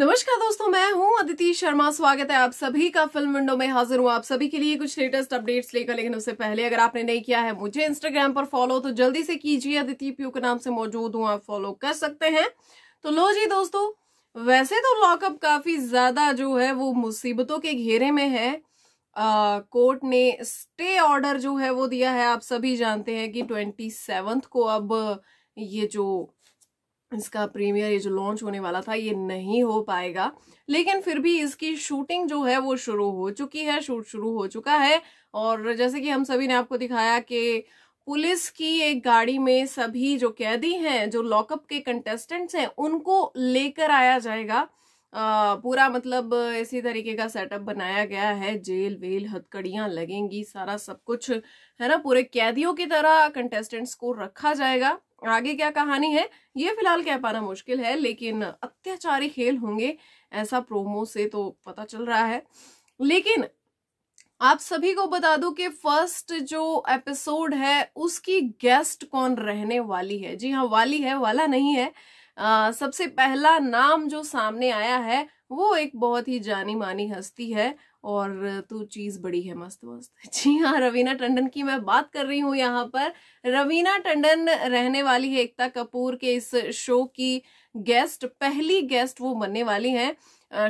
नमस्कार दोस्तों मैं हूं अदिति शर्मा स्वागत है आप सभी का फिल्म विंडो में हाजिर हूं आप सभी के लिए कुछ लेटेस्ट अपडेट्स लेकर लेकिन उससे पहले अगर आपने नहीं किया है मुझे इंस्टाग्राम पर फॉलो तो जल्दी से कीजिए अदिति प्यू के नाम से मौजूद हूं आप फॉलो कर सकते हैं तो लो जी दोस्तों वैसे तो लॉकअप काफी ज्यादा जो है वो मुसीबतों के घेरे में है आ, कोर्ट ने स्टे ऑर्डर जो है वो दिया है आप सभी जानते हैं कि ट्वेंटी को अब ये जो इसका प्रीमियर ये जो लॉन्च होने वाला था ये नहीं हो पाएगा लेकिन फिर भी इसकी शूटिंग जो है वो शुरू हो चुकी है शूट शुरू हो चुका है और जैसे कि हम सभी ने आपको दिखाया कि पुलिस की एक गाड़ी में सभी जो कैदी हैं जो लॉकअप के कंटेस्टेंट्स हैं उनको लेकर आया जाएगा आ, पूरा मतलब इसी तरीके का सेटअप बनाया गया है जेल वेल हथकड़ियाँ लगेंगी सारा सब कुछ है ना पूरे कैदियों की तरह कंटेस्टेंट्स को रखा जाएगा आगे क्या कहानी है ये फिलहाल कह पाना मुश्किल है लेकिन अत्याचारी खेल होंगे ऐसा प्रोमो से तो पता चल रहा है लेकिन आप सभी को बता दूं कि फर्स्ट जो एपिसोड है उसकी गेस्ट कौन रहने वाली है जी हाँ वाली है वाला नहीं है आ, सबसे पहला नाम जो सामने आया है वो एक बहुत ही जानी मानी हस्ती है और तो चीज़ बड़ी है मस्त मस्त जी हाँ रवीना टंडन की मैं बात कर रही हूँ यहाँ पर रवीना टंडन रहने वाली है एकता कपूर के इस शो की गेस्ट पहली गेस्ट वो बनने वाली है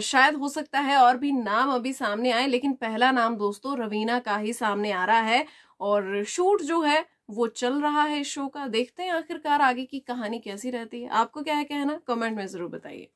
शायद हो सकता है और भी नाम अभी सामने आए लेकिन पहला नाम दोस्तों रवीना का ही सामने आ रहा है और शूट जो है वो चल रहा है इस शो का देखते हैं आखिरकार आगे की कहानी कैसी रहती है आपको क्या है कहना कमेंट में ज़रूर बताइए